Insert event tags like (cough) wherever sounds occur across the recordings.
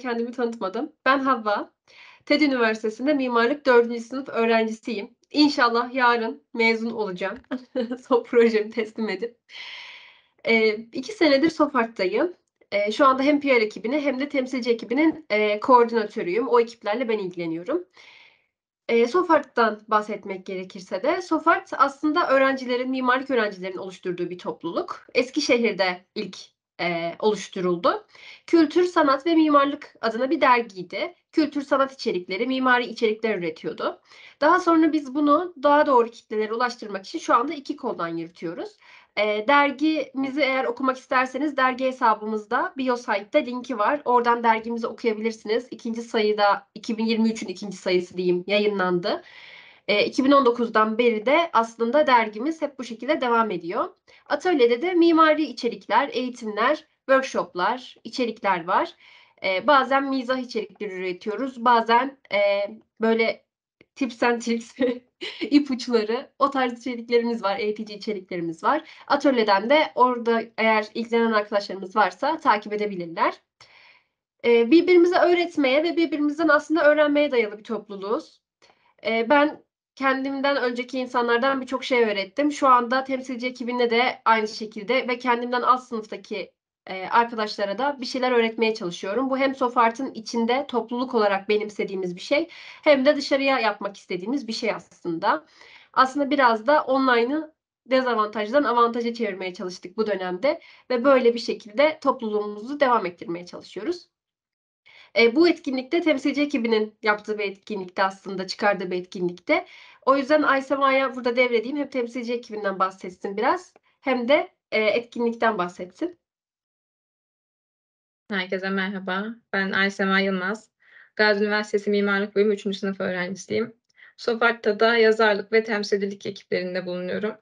kendimi tanıtmadım. Ben Havva. TED Üniversitesi'nde mimarlık 4. sınıf öğrencisiyim. İnşallah yarın mezun olacağım. (laughs) Son projemi teslim edip. E, iki senedir Sofart'tayım. E, ee, şu anda hem PR ekibine hem de temsilci ekibinin e, koordinatörüyüm. O ekiplerle ben ilgileniyorum. E, ee, Sofart'tan bahsetmek gerekirse de Sofart aslında öğrencilerin, mimarlık öğrencilerin oluşturduğu bir topluluk. Eskişehir'de ilk e, oluşturuldu. Kültür, sanat ve mimarlık adına bir dergiydi. Kültür sanat içerikleri, mimari içerikler üretiyordu. Daha sonra biz bunu daha doğru kitlelere ulaştırmak için şu anda iki koldan yürütüyoruz. E, dergimizi eğer okumak isterseniz dergi hesabımızda Biosite'da linki var. Oradan dergimizi okuyabilirsiniz. İkinci sayıda 2023'ün ikinci sayısı diyeyim yayınlandı. E, ee, 2019'dan beri de aslında dergimiz hep bu şekilde devam ediyor. Atölyede de mimari içerikler, eğitimler, workshoplar, içerikler var. E, bazen mizah içerikleri üretiyoruz, bazen e, böyle tips and tricks, (laughs) ipuçları, o tarz içeriklerimiz var, eğitici içeriklerimiz var. Atölyeden de orada eğer ilgilenen arkadaşlarımız varsa takip edebilirler. E, birbirimize öğretmeye ve birbirimizden aslında öğrenmeye dayalı bir topluluğuz. E, ben kendimden önceki insanlardan birçok şey öğrettim. Şu anda temsilci ekibinde de aynı şekilde ve kendimden alt sınıftaki e, arkadaşlara da bir şeyler öğretmeye çalışıyorum. Bu hem Sofart'ın içinde topluluk olarak benimsediğimiz bir şey hem de dışarıya yapmak istediğimiz bir şey aslında. Aslında biraz da online'ı dezavantajdan avantaja çevirmeye çalıştık bu dönemde ve böyle bir şekilde topluluğumuzu devam ettirmeye çalışıyoruz. E, bu etkinlikte temsilci ekibinin yaptığı bir etkinlikte aslında çıkardığı bir etkinlikte. O yüzden Aysema'ya burada devredeyim. Hem temsilci ekibinden bahsetsin biraz hem de e, etkinlikten bahsetsin. Herkese merhaba. Ben Aysema Yılmaz. Gazi Üniversitesi Mimarlık Bölümü 3. sınıf öğrencisiyim. Sofart'ta yazarlık ve temsilcilik ekiplerinde bulunuyorum.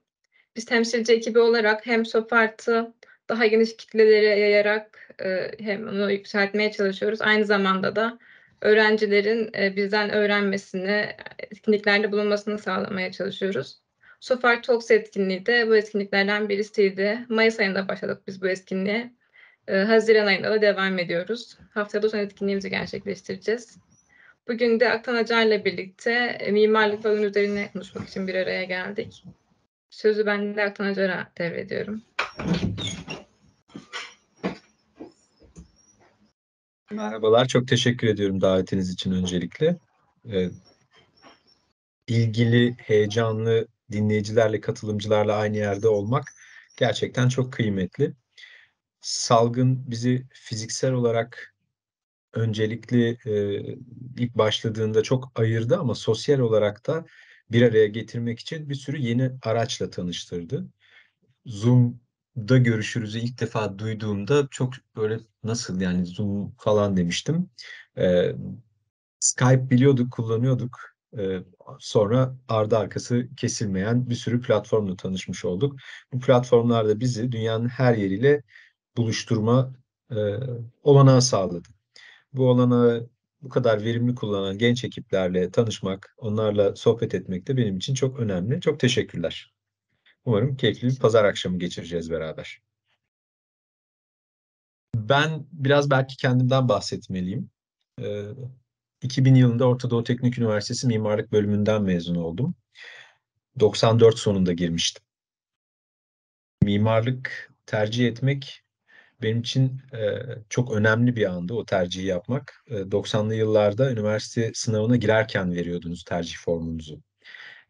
Biz temsilci ekibi olarak hem Sofart'ı daha geniş kitlelere yayarak e, hem onu yükseltmeye çalışıyoruz. Aynı zamanda da öğrencilerin e, bizden öğrenmesini, etkinliklerde bulunmasını sağlamaya çalışıyoruz. Sofar Talks etkinliği de bu etkinliklerden birisiydi. Mayıs ayında başladık biz bu etkinliğe. E, Haziran ayında da devam ediyoruz. Haftada son etkinliğimizi gerçekleştireceğiz. Bugün de Aktan Acar'la birlikte e, mimarlık ve üzerine konuşmak için bir araya geldik. Sözü ben de Aktan Acar'a devrediyorum. Merhabalar, çok teşekkür ediyorum davetiniz için öncelikle. Ee, ilgili, heyecanlı dinleyicilerle, katılımcılarla aynı yerde olmak gerçekten çok kıymetli. Salgın bizi fiziksel olarak öncelikli e, ilk başladığında çok ayırdı ama sosyal olarak da bir araya getirmek için bir sürü yeni araçla tanıştırdı. Zoom da görüşürüzü ilk defa duyduğumda çok böyle nasıl yani Zoom falan demiştim. Ee, Skype biliyorduk, kullanıyorduk. Ee, sonra ardı arkası kesilmeyen bir sürü platformla tanışmış olduk. Bu platformlarda bizi dünyanın her yeriyle buluşturma e, olanağı sağladı. Bu olanağı bu kadar verimli kullanan genç ekiplerle tanışmak, onlarla sohbet etmek de benim için çok önemli. Çok teşekkürler. Umarım keyifli bir pazar akşamı geçireceğiz beraber. Ben biraz belki kendimden bahsetmeliyim. Ee, 2000 yılında Ortadoğu Teknik Üniversitesi Mimarlık Bölümünden mezun oldum. 94 sonunda girmiştim. Mimarlık tercih etmek benim için e, çok önemli bir andı o tercihi yapmak. E, 90'lı yıllarda üniversite sınavına girerken veriyordunuz tercih formunuzu.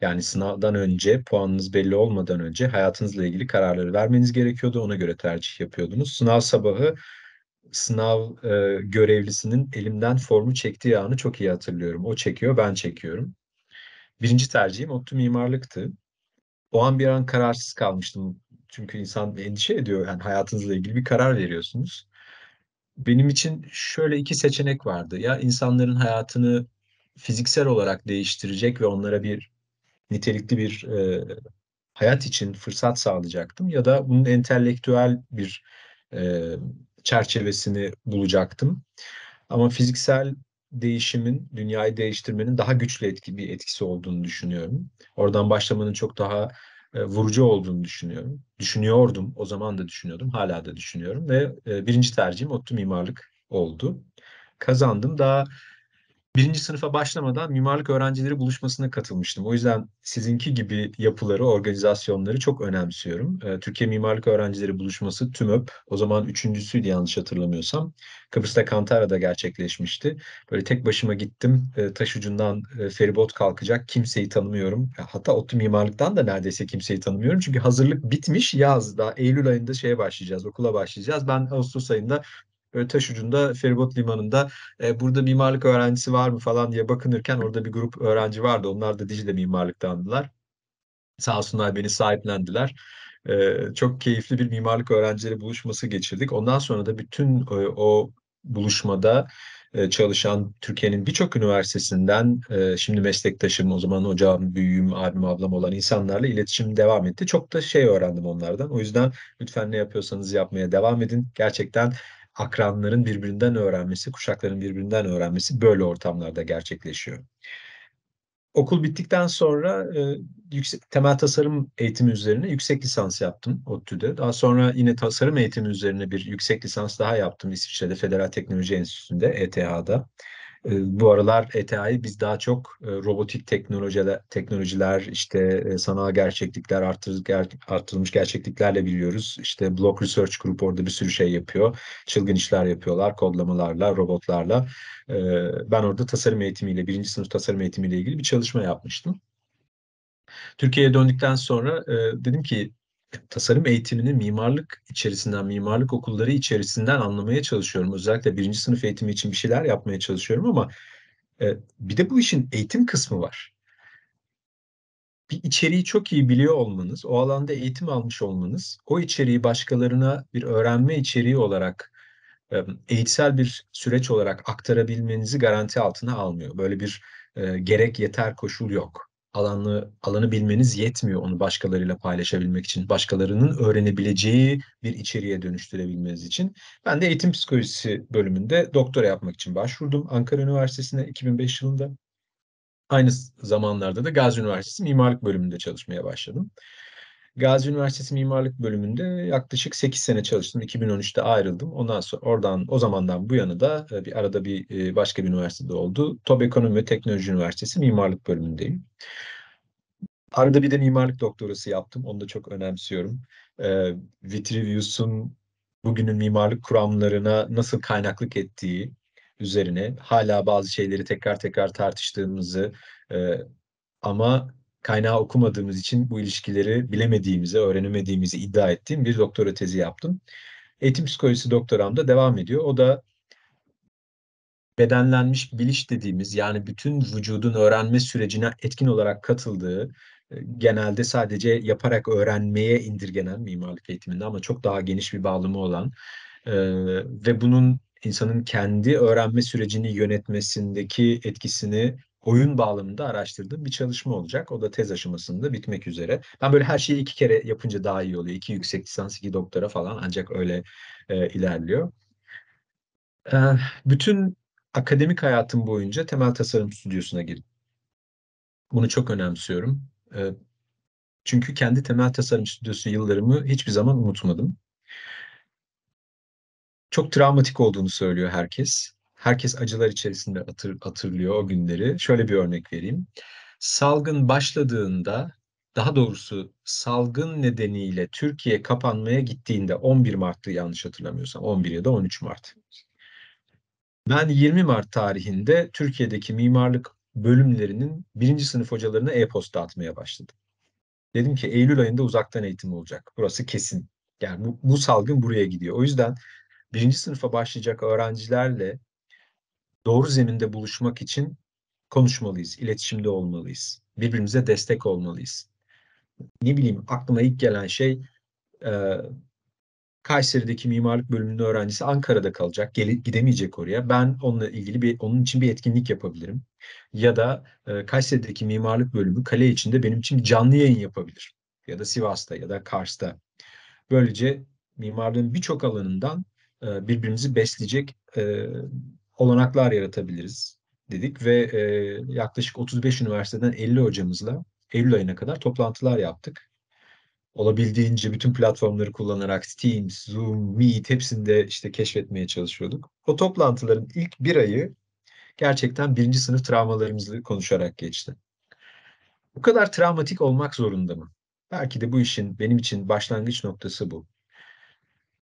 Yani sınavdan önce, puanınız belli olmadan önce hayatınızla ilgili kararları vermeniz gerekiyordu. Ona göre tercih yapıyordunuz. Sınav sabahı sınav e, görevlisinin elimden formu çektiği anı çok iyi hatırlıyorum. O çekiyor, ben çekiyorum. Birinci tercihim ODTÜ mimarlıktı. O an bir an kararsız kalmıştım. Çünkü insan endişe ediyor. Yani hayatınızla ilgili bir karar veriyorsunuz. Benim için şöyle iki seçenek vardı. Ya insanların hayatını fiziksel olarak değiştirecek ve onlara bir nitelikli bir e, hayat için fırsat sağlayacaktım ya da bunun entelektüel bir e, çerçevesini bulacaktım. Ama fiziksel değişimin, dünyayı değiştirmenin daha güçlü etki, bir etkisi olduğunu düşünüyorum. Oradan başlamanın çok daha e, vurucu olduğunu düşünüyorum. Düşünüyordum, o zaman da düşünüyordum, hala da düşünüyorum ve e, birinci tercihim ODTÜ mimarlık oldu. Kazandım. Daha birinci sınıfa başlamadan mimarlık öğrencileri buluşmasına katılmıştım. O yüzden sizinki gibi yapıları, organizasyonları çok önemsiyorum. E, Türkiye Mimarlık Öğrencileri Buluşması TÜMÖP, o zaman üçüncüsüydü yanlış hatırlamıyorsam. Kıbrıs'ta Kantara'da gerçekleşmişti. Böyle tek başıma gittim, e, taş ucundan e, feribot kalkacak, kimseyi tanımıyorum. Hatta ODTÜ Mimarlık'tan da neredeyse kimseyi tanımıyorum. Çünkü hazırlık bitmiş, yaz daha Eylül ayında şeye başlayacağız, okula başlayacağız. Ben Ağustos ayında Böyle taş ucunda feribot limanında e, burada mimarlık öğrencisi var mı falan diye bakınırken orada bir grup öğrenci vardı. Onlar da Dicle mimarlıktandılar. Sağ olsunlar beni sahiplendiler. E, çok keyifli bir mimarlık öğrencileri buluşması geçirdik. Ondan sonra da bütün e, o buluşmada e, çalışan Türkiye'nin birçok üniversitesinden e, şimdi meslektaşım, o zaman hocam, büyüğüm, abim, ablam olan insanlarla iletişim devam etti. Çok da şey öğrendim onlardan. O yüzden lütfen ne yapıyorsanız yapmaya devam edin. Gerçekten akranların birbirinden öğrenmesi, kuşakların birbirinden öğrenmesi böyle ortamlarda gerçekleşiyor. Okul bittikten sonra e, yüksek, temel tasarım eğitimi üzerine yüksek lisans yaptım ODTÜ'de. Daha sonra yine tasarım eğitimi üzerine bir yüksek lisans daha yaptım İsviçre'de Federal Teknoloji Enstitüsü'nde, ETH'da bu aralar ETA'yı biz daha çok robotik teknolojiler, teknolojiler işte sanal gerçeklikler, artır, ger, artırılmış gerçekliklerle biliyoruz. İşte Block Research Group orada bir sürü şey yapıyor. Çılgın işler yapıyorlar kodlamalarla, robotlarla. Ben orada tasarım eğitimiyle, birinci sınıf tasarım eğitimiyle ilgili bir çalışma yapmıştım. Türkiye'ye döndükten sonra e, dedim ki tasarım eğitimini mimarlık içerisinden, mimarlık okulları içerisinden anlamaya çalışıyorum. Özellikle birinci sınıf eğitimi için bir şeyler yapmaya çalışıyorum ama e, bir de bu işin eğitim kısmı var. Bir içeriği çok iyi biliyor olmanız, o alanda eğitim almış olmanız, o içeriği başkalarına bir öğrenme içeriği olarak e, eğitsel bir süreç olarak aktarabilmenizi garanti altına almıyor. Böyle bir e, gerek yeter koşul yok alanı alanı bilmeniz yetmiyor onu başkalarıyla paylaşabilmek için. Başkalarının öğrenebileceği bir içeriğe dönüştürebilmeniz için. Ben de eğitim psikolojisi bölümünde doktora yapmak için başvurdum Ankara Üniversitesi'ne 2005 yılında. Aynı zamanlarda da Gazi Üniversitesi Mimarlık bölümünde çalışmaya başladım. Gazi Üniversitesi Mimarlık Bölümünde yaklaşık 8 sene çalıştım. 2013'te ayrıldım. Ondan sonra oradan o zamandan bu yana da e, bir arada bir e, başka bir üniversitede oldu. TOB Ekonomi ve Teknoloji Üniversitesi Mimarlık Bölümündeyim. Arada bir de mimarlık doktorası yaptım. Onu da çok önemsiyorum. E, Vitruvius'un bugünün mimarlık kuramlarına nasıl kaynaklık ettiği üzerine hala bazı şeyleri tekrar tekrar tartıştığımızı e, ama kaynağı okumadığımız için bu ilişkileri bilemediğimizi, öğrenemediğimizi iddia ettiğim bir doktora tezi yaptım. Eğitim psikolojisi doktoramda devam ediyor. O da bedenlenmiş biliş dediğimiz yani bütün vücudun öğrenme sürecine etkin olarak katıldığı e, genelde sadece yaparak öğrenmeye indirgenen mimarlık eğitiminde ama çok daha geniş bir bağlamı olan e, ve bunun insanın kendi öğrenme sürecini yönetmesindeki etkisini oyun bağlamında araştırdığım bir çalışma olacak. O da tez aşamasında bitmek üzere. Ben böyle her şeyi iki kere yapınca daha iyi oluyor. İki yüksek lisans, iki doktora falan ancak öyle e, ilerliyor. E, bütün akademik hayatım boyunca temel tasarım stüdyosuna girdim. Bunu çok önemsiyorum. E, çünkü kendi temel tasarım stüdyosu yıllarımı hiçbir zaman unutmadım. Çok travmatik olduğunu söylüyor herkes. Herkes acılar içerisinde hatır, hatırlıyor o günleri. Şöyle bir örnek vereyim. Salgın başladığında, daha doğrusu salgın nedeniyle Türkiye kapanmaya gittiğinde 11 Mart'tı yanlış hatırlamıyorsam 11 ya da 13 Mart. Ben 20 Mart tarihinde Türkiye'deki mimarlık bölümlerinin birinci sınıf hocalarına e-posta atmaya başladım. Dedim ki Eylül ayında uzaktan eğitim olacak. Burası kesin. Yani bu, bu salgın buraya gidiyor. O yüzden birinci sınıfa başlayacak öğrencilerle doğru zeminde buluşmak için konuşmalıyız, iletişimde olmalıyız. Birbirimize destek olmalıyız. Ne bileyim aklıma ilk gelen şey e, Kayseri'deki mimarlık bölümünün öğrencisi Ankara'da kalacak, gele, gidemeyecek oraya. Ben onunla ilgili bir onun için bir etkinlik yapabilirim. Ya da e, Kayseri'deki mimarlık bölümü kale içinde benim için canlı yayın yapabilir. Ya da Sivas'ta ya da Kars'ta. Böylece mimarlığın birçok alanından e, birbirimizi besleyecek e, olanaklar yaratabiliriz dedik ve e, yaklaşık 35 üniversiteden 50 hocamızla Eylül ayına kadar toplantılar yaptık. Olabildiğince bütün platformları kullanarak Teams, Zoom, Meet hepsinde işte keşfetmeye çalışıyorduk. O toplantıların ilk bir ayı gerçekten birinci sınıf travmalarımızı konuşarak geçti. Bu kadar travmatik olmak zorunda mı? Belki de bu işin benim için başlangıç noktası bu.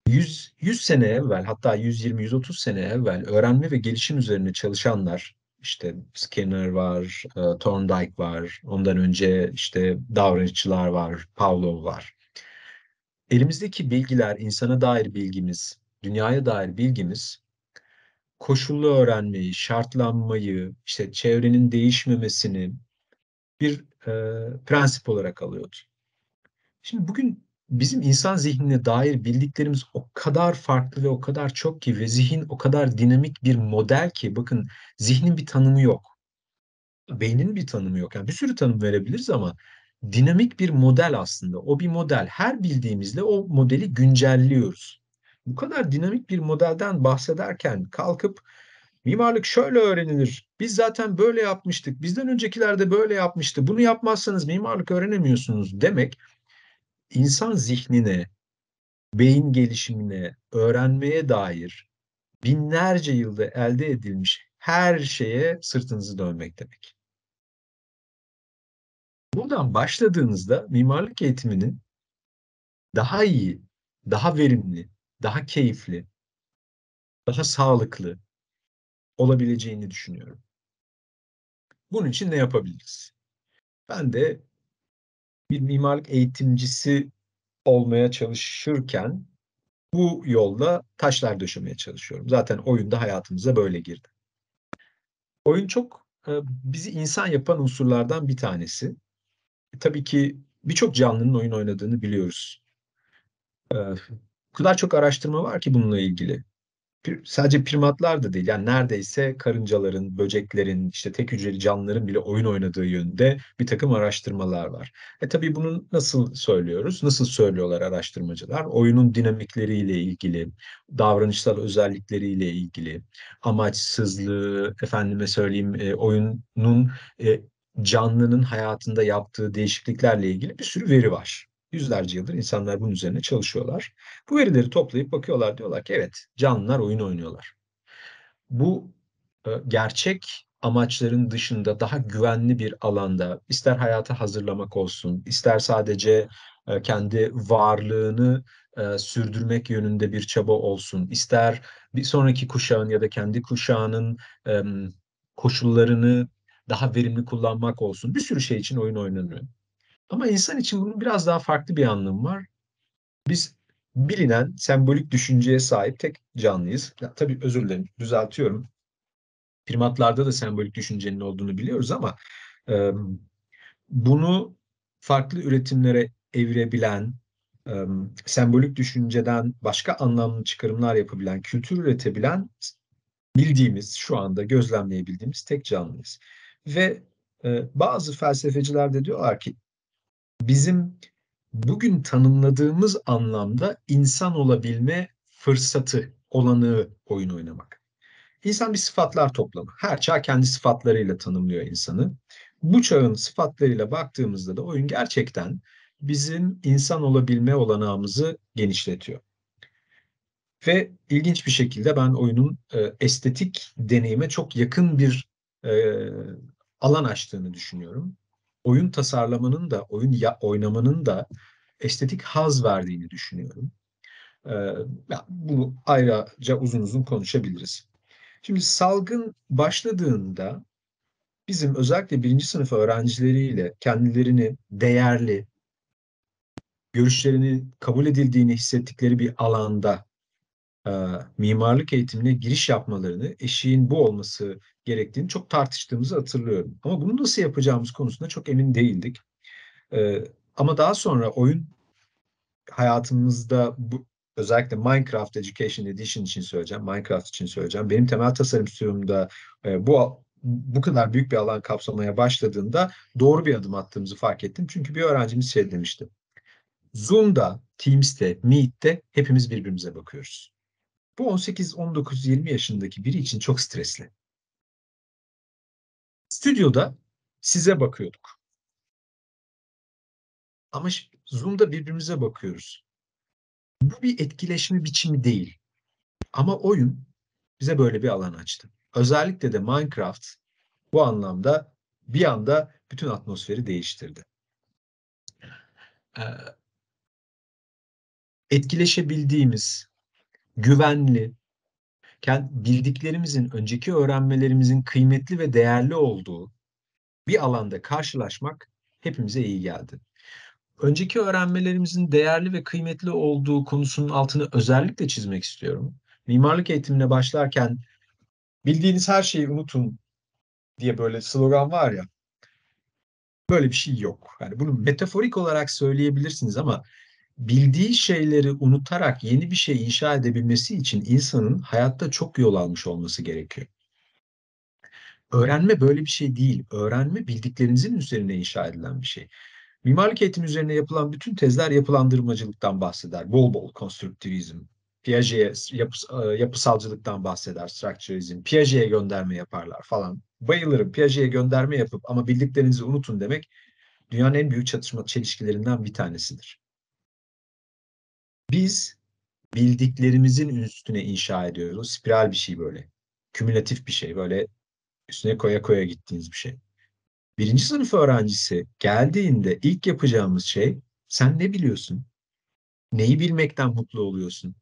100, 100 sene evvel hatta 120-130 sene evvel öğrenme ve gelişim üzerine çalışanlar işte Skinner var, e, Thorndike var, ondan önce işte davranışçılar var, Pavlov var. Elimizdeki bilgiler, insana dair bilgimiz, dünyaya dair bilgimiz koşullu öğrenmeyi, şartlanmayı, işte çevrenin değişmemesini bir e, prensip olarak alıyordu. Şimdi bugün bizim insan zihnine dair bildiklerimiz o kadar farklı ve o kadar çok ki ve zihin o kadar dinamik bir model ki bakın zihnin bir tanımı yok. Beynin bir tanımı yok. Yani bir sürü tanım verebiliriz ama dinamik bir model aslında. O bir model. Her bildiğimizle o modeli güncelliyoruz. Bu kadar dinamik bir modelden bahsederken kalkıp mimarlık şöyle öğrenilir. Biz zaten böyle yapmıştık. Bizden öncekiler de böyle yapmıştı. Bunu yapmazsanız mimarlık öğrenemiyorsunuz demek insan zihnine, beyin gelişimine, öğrenmeye dair binlerce yılda elde edilmiş her şeye sırtınızı dönmek demek. Buradan başladığınızda mimarlık eğitiminin daha iyi, daha verimli, daha keyifli, daha sağlıklı olabileceğini düşünüyorum. Bunun için ne yapabiliriz? Ben de bir mimarlık eğitimcisi olmaya çalışırken bu yolda taşlar döşemeye çalışıyorum. Zaten oyunda hayatımıza böyle girdi. Oyun çok e, bizi insan yapan unsurlardan bir tanesi. E, tabii ki birçok canlının oyun oynadığını biliyoruz. O e, kadar çok araştırma var ki bununla ilgili sadece primatlar da değil yani neredeyse karıncaların, böceklerin, işte tek hücreli canlıların bile oyun oynadığı yönde bir takım araştırmalar var. E tabii bunu nasıl söylüyoruz? Nasıl söylüyorlar araştırmacılar? Oyunun dinamikleriyle ilgili, davranışsal özellikleriyle ilgili, amaçsızlığı, efendime söyleyeyim e, oyunun e, canlının hayatında yaptığı değişikliklerle ilgili bir sürü veri var. Yüzlerce yıldır insanlar bunun üzerine çalışıyorlar. Bu verileri toplayıp bakıyorlar diyorlar ki evet canlılar oyun oynuyorlar. Bu e, gerçek amaçların dışında daha güvenli bir alanda ister hayata hazırlamak olsun, ister sadece e, kendi varlığını e, sürdürmek yönünde bir çaba olsun, ister bir sonraki kuşağın ya da kendi kuşağının e, koşullarını daha verimli kullanmak olsun. Bir sürü şey için oyun oynanıyor. Ama insan için bunun biraz daha farklı bir anlamı var. Biz bilinen sembolik düşünceye sahip tek canlıyız. Ya, tabii özür dilerim düzeltiyorum. Primatlarda da sembolik düşüncenin olduğunu biliyoruz ama e, bunu farklı üretimlere evirebilen, e, sembolik düşünceden başka anlamlı çıkarımlar yapabilen, kültür üretebilen bildiğimiz, şu anda gözlemleyebildiğimiz tek canlıyız. Ve e, bazı felsefeciler de diyorlar ki bizim bugün tanımladığımız anlamda insan olabilme fırsatı, olanağı oyun oynamak. İnsan bir sıfatlar toplamı. Her çağ kendi sıfatlarıyla tanımlıyor insanı. Bu çağın sıfatlarıyla baktığımızda da oyun gerçekten bizim insan olabilme olanağımızı genişletiyor. Ve ilginç bir şekilde ben oyunun e, estetik deneyime çok yakın bir e, alan açtığını düşünüyorum oyun tasarlamanın da, oyun ya, oynamanın da estetik haz verdiğini düşünüyorum. Ee, bunu ayrıca uzun uzun konuşabiliriz. Şimdi salgın başladığında bizim özellikle birinci sınıf öğrencileriyle kendilerini değerli, görüşlerini kabul edildiğini hissettikleri bir alanda e, mimarlık eğitimine giriş yapmalarını, eşiğin bu olması gerektiğini çok tartıştığımızı hatırlıyorum. Ama bunu nasıl yapacağımız konusunda çok emin değildik. Ee, ama daha sonra oyun hayatımızda bu, özellikle Minecraft Education Edition için söyleyeceğim, Minecraft için söyleyeceğim. Benim temel tasarım stüdyomda e, bu bu kadar büyük bir alan kapsamaya başladığında doğru bir adım attığımızı fark ettim. Çünkü bir öğrencimiz şey demişti. Zoom'da, Teams'te, Meet'te hepimiz birbirimize bakıyoruz. Bu 18, 19, 20 yaşındaki biri için çok stresli. Stüdyoda size bakıyorduk. Ama Zoom'da birbirimize bakıyoruz. Bu bir etkileşme biçimi değil. Ama oyun bize böyle bir alan açtı. Özellikle de Minecraft bu anlamda bir anda bütün atmosferi değiştirdi. Etkileşebildiğimiz, güvenli, kendi bildiklerimizin, önceki öğrenmelerimizin kıymetli ve değerli olduğu bir alanda karşılaşmak hepimize iyi geldi. Önceki öğrenmelerimizin değerli ve kıymetli olduğu konusunun altını özellikle çizmek istiyorum. Mimarlık eğitimine başlarken bildiğiniz her şeyi unutun diye böyle slogan var ya. Böyle bir şey yok. Yani bunu metaforik olarak söyleyebilirsiniz ama bildiği şeyleri unutarak yeni bir şey inşa edebilmesi için insanın hayatta çok yol almış olması gerekiyor. Öğrenme böyle bir şey değil. Öğrenme bildiklerinizin üzerine inşa edilen bir şey. Mimarlık eğitim üzerine yapılan bütün tezler yapılandırmacılıktan bahseder. Bol bol konstruktivizm, Piaget'e yapı, e, yapısalcılıktan bahseder, structuralizm, Piaget'e gönderme yaparlar falan. Bayılırım Piaget'e gönderme yapıp ama bildiklerinizi unutun demek dünyanın en büyük çatışma çelişkilerinden bir tanesidir. Biz bildiklerimizin üstüne inşa ediyoruz. Spiral bir şey böyle. Kümülatif bir şey. Böyle üstüne koya koya gittiğiniz bir şey. Birinci sınıf öğrencisi geldiğinde ilk yapacağımız şey sen ne biliyorsun? Neyi bilmekten mutlu oluyorsun?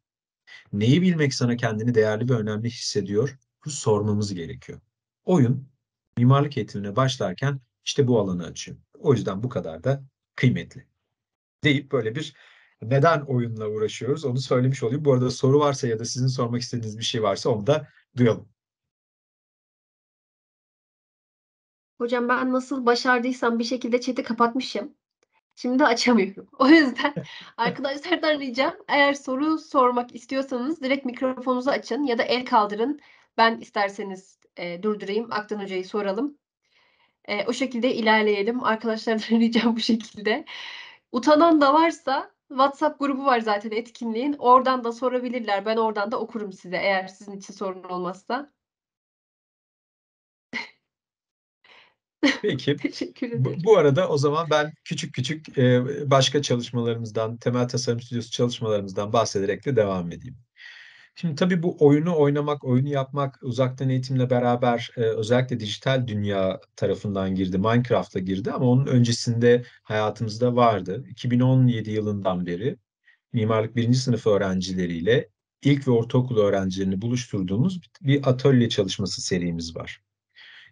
Neyi bilmek sana kendini değerli ve önemli hissediyor? Bu sormamız gerekiyor. Oyun mimarlık eğitimine başlarken işte bu alanı açıyor. O yüzden bu kadar da kıymetli. Deyip böyle bir neden oyunla uğraşıyoruz onu söylemiş olayım. Bu arada soru varsa ya da sizin sormak istediğiniz bir şey varsa onu da duyalım. Hocam ben nasıl başardıysam bir şekilde chat'i kapatmışım. Şimdi açamıyorum. (laughs) O yüzden (laughs) arkadaşlardan ricam eğer soru sormak istiyorsanız direkt mikrofonunuzu açın ya da el kaldırın. Ben isterseniz e, durdurayım. Aktan Hoca'yı soralım. E, o şekilde ilerleyelim. Arkadaşlardan (laughs) ricam bu şekilde. Utanan da varsa WhatsApp grubu var zaten etkinliğin. Oradan da sorabilirler. Ben oradan da okurum size eğer sizin için sorun olmazsa. (laughs) Peki. Teşekkür ederim. Bu, bu arada o zaman ben küçük küçük e, başka çalışmalarımızdan, temel tasarım stüdyosu çalışmalarımızdan bahsederek de devam edeyim. Şimdi tabii bu oyunu oynamak, oyunu yapmak uzaktan eğitimle beraber e, özellikle dijital dünya tarafından girdi. Minecraft'a girdi ama onun öncesinde hayatımızda vardı. 2017 yılından beri mimarlık birinci sınıf öğrencileriyle ilk ve ortaokul öğrencilerini buluşturduğumuz bir atölye çalışması serimiz var.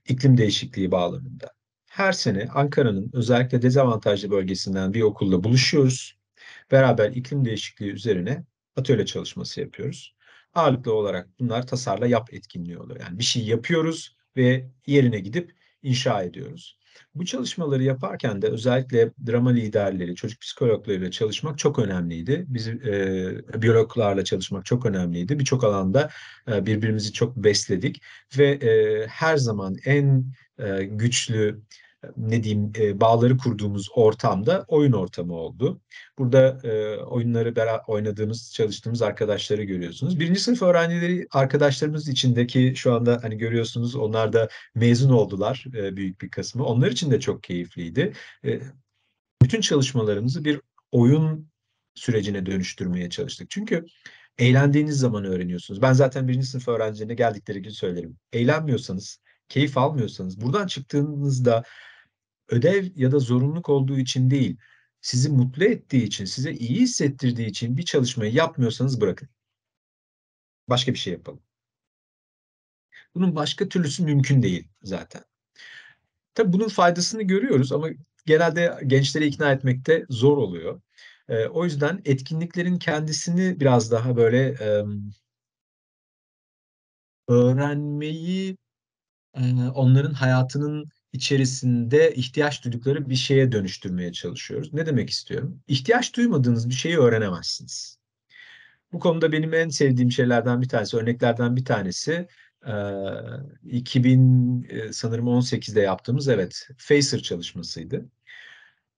İklim değişikliği bağlamında. Her sene Ankara'nın özellikle dezavantajlı bölgesinden bir okulda buluşuyoruz. Beraber iklim değişikliği üzerine atölye çalışması yapıyoruz ağırlıklı olarak bunlar tasarla yap etkinliği oluyor. Yani bir şey yapıyoruz ve yerine gidip inşa ediyoruz. Bu çalışmaları yaparken de özellikle drama liderleri, çocuk psikologlarıyla çalışmak çok önemliydi. biz e, biyologlarla çalışmak çok önemliydi. Birçok alanda e, birbirimizi çok besledik ve e, her zaman en e, güçlü, ne diyeyim e, bağları kurduğumuz ortamda oyun ortamı oldu. Burada e, oyunları beraber oynadığımız, çalıştığımız arkadaşları görüyorsunuz. Birinci sınıf öğrencileri arkadaşlarımız içindeki şu anda hani görüyorsunuz onlar da mezun oldular e, büyük bir kısmı. Onlar için de çok keyifliydi. E, bütün çalışmalarımızı bir oyun sürecine dönüştürmeye çalıştık. Çünkü eğlendiğiniz zaman öğreniyorsunuz. Ben zaten birinci sınıf öğrencilerine geldikleri gün söylerim. Eğlenmiyorsanız, keyif almıyorsanız, buradan çıktığınızda ödev ya da zorunluluk olduğu için değil, sizi mutlu ettiği için, size iyi hissettirdiği için bir çalışmayı yapmıyorsanız bırakın. Başka bir şey yapalım. Bunun başka türlüsü mümkün değil zaten. Tabii bunun faydasını görüyoruz ama genelde gençleri ikna etmekte zor oluyor. E, o yüzden etkinliklerin kendisini biraz daha böyle e, öğrenmeyi e, onların hayatının içerisinde ihtiyaç duydukları bir şeye dönüştürmeye çalışıyoruz. Ne demek istiyorum? İhtiyaç duymadığınız bir şeyi öğrenemezsiniz. Bu konuda benim en sevdiğim şeylerden bir tanesi, örneklerden bir tanesi 2000 sanırım 18'de yaptığımız evet Facer çalışmasıydı.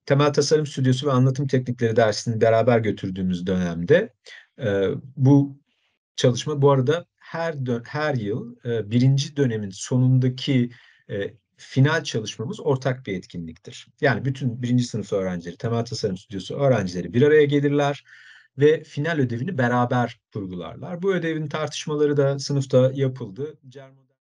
Temel Tasarım Stüdyosu ve Anlatım Teknikleri dersini beraber götürdüğümüz dönemde bu çalışma bu arada her her yıl birinci dönemin sonundaki final çalışmamız ortak bir etkinliktir. Yani bütün birinci sınıf öğrencileri, temel tasarım stüdyosu öğrencileri bir araya gelirler ve final ödevini beraber kurgularlar. Bu ödevin tartışmaları da sınıfta yapıldı.